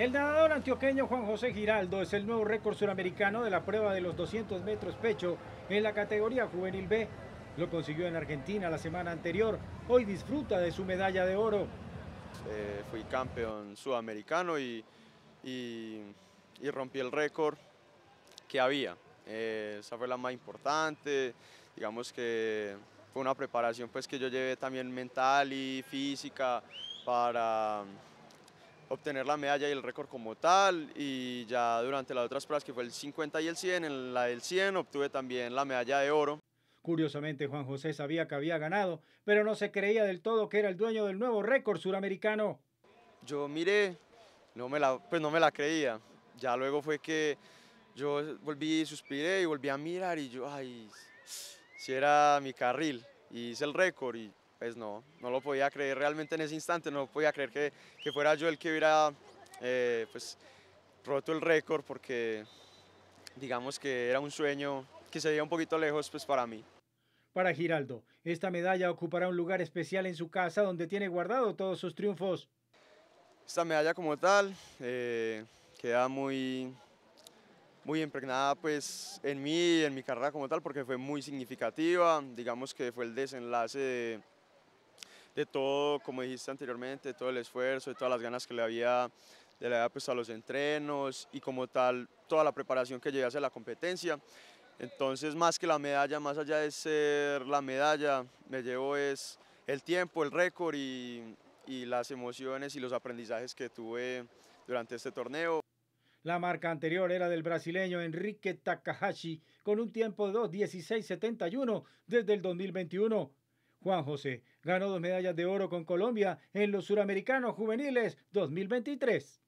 El nadador antioqueño Juan José Giraldo es el nuevo récord suramericano de la prueba de los 200 metros pecho en la categoría juvenil B. Lo consiguió en Argentina la semana anterior. Hoy disfruta de su medalla de oro. Eh, fui campeón sudamericano y, rompí el récord que había. Eh, esa fue la más importante. Digamos que fue una preparación pues, que yo llevé también mental y física para obtener la medalla y el récord como tal y ya durante las otras pruebas que fue el 50 y el 100, en la del 100 obtuve también la medalla de oro. Curiosamente, Juan José sabía que había ganado, pero no se creía del todo que era el dueño del nuevo récord suramericano. Yo miré, no me la, pues no me la creía. Ya luego fue que yo volví, suspiré y volví a mirar y yo, ay, si era mi carril y hice el récord y pues no, no lo podía creer realmente en ese instante, no podía creer que, que fuera yo el que hubiera eh, pues, roto el récord porque digamos que era un sueño que se veía un poquito lejos pues, para mí. Para Giraldo, esta medalla ocupará un lugar especial en su casa donde tiene guardado todos sus triunfos. Esta medalla como tal eh, queda muy, muy impregnada pues, en mí en mi carrera como tal porque fue muy significativa, digamos que fue el desenlace de de todo, como dijiste anteriormente, todo el esfuerzo, de todas las ganas que le había, de la pues, a los entrenos y como tal, toda la preparación que llevé hacia la competencia. Entonces, más que la medalla, más allá de ser la medalla, me llevo es el tiempo, el récord y, y las emociones y los aprendizajes que tuve durante este torneo. La marca anterior era del brasileño Enrique Takahashi con un tiempo de 2.16.71 desde el 2021. Juan José ganó dos medallas de oro con Colombia en los Suramericanos Juveniles 2023.